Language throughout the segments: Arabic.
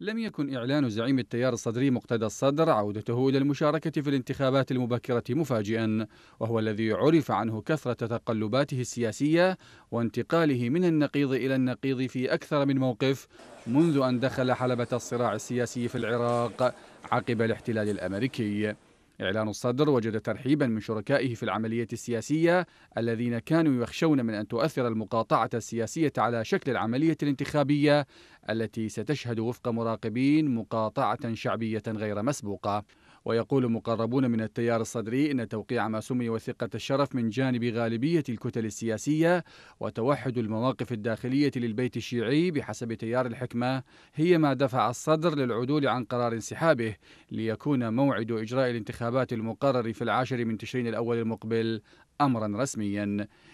لم يكن إعلان زعيم التيار الصدري مقتدى الصدر عودته إلى المشاركة في الانتخابات المبكرة مفاجئا وهو الذي عرف عنه كثرة تقلباته السياسية وانتقاله من النقيض إلى النقيض في أكثر من موقف منذ أن دخل حلبة الصراع السياسي في العراق عقب الاحتلال الأمريكي إعلان الصدر وجد ترحيبا من شركائه في العملية السياسية الذين كانوا يخشون من أن تؤثر المقاطعة السياسية على شكل العملية الانتخابية التي ستشهد وفق مراقبين مقاطعة شعبية غير مسبوقة ويقول مقربون من التيار الصدري إن توقيع ما سمي وثقه الشرف من جانب غالبية الكتل السياسية وتوحد المواقف الداخلية للبيت الشيعي بحسب تيار الحكمة هي ما دفع الصدر للعدول عن قرار انسحابه ليكون موعد إجراء الانتخابات المقرر في العاشر من تشرين الأول المقبل امرا رسميا.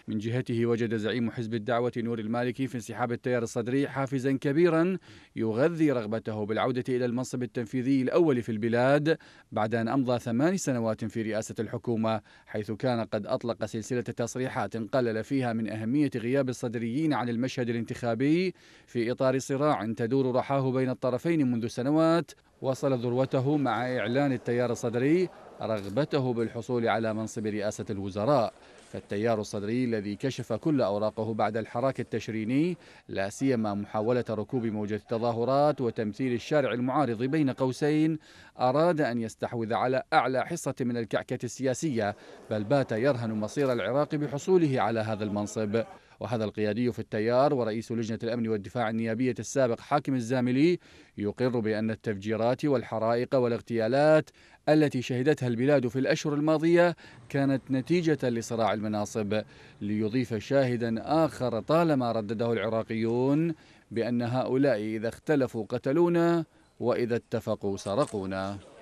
من جهته وجد زعيم حزب الدعوه نور المالكي في انسحاب التيار الصدري حافزا كبيرا يغذي رغبته بالعوده الى المنصب التنفيذي الاول في البلاد بعد ان امضى ثمان سنوات في رئاسه الحكومه حيث كان قد اطلق سلسله تصريحات قلل فيها من اهميه غياب الصدريين عن المشهد الانتخابي في اطار صراع تدور رحاه بين الطرفين منذ سنوات وصل ذروته مع إعلان التيار الصدري رغبته بالحصول على منصب رئاسة الوزراء فالتيار الصدري الذي كشف كل أوراقه بعد الحراك التشريني لا سيما محاولة ركوب موجة التظاهرات وتمثيل الشارع المعارض بين قوسين أراد أن يستحوذ على أعلى حصة من الكعكة السياسية بل بات يرهن مصير العراق بحصوله على هذا المنصب وهذا القيادي في التيار ورئيس لجنة الأمن والدفاع النيابية السابق حاكم الزاملي يقر بأن التفجيرات والحرائق والاغتيالات التي شهدتها البلاد في الأشهر الماضية كانت نتيجة لصراع المناصب ليضيف شاهدا آخر طالما ردده العراقيون بأن هؤلاء إذا اختلفوا قتلونا وإذا اتفقوا سرقونا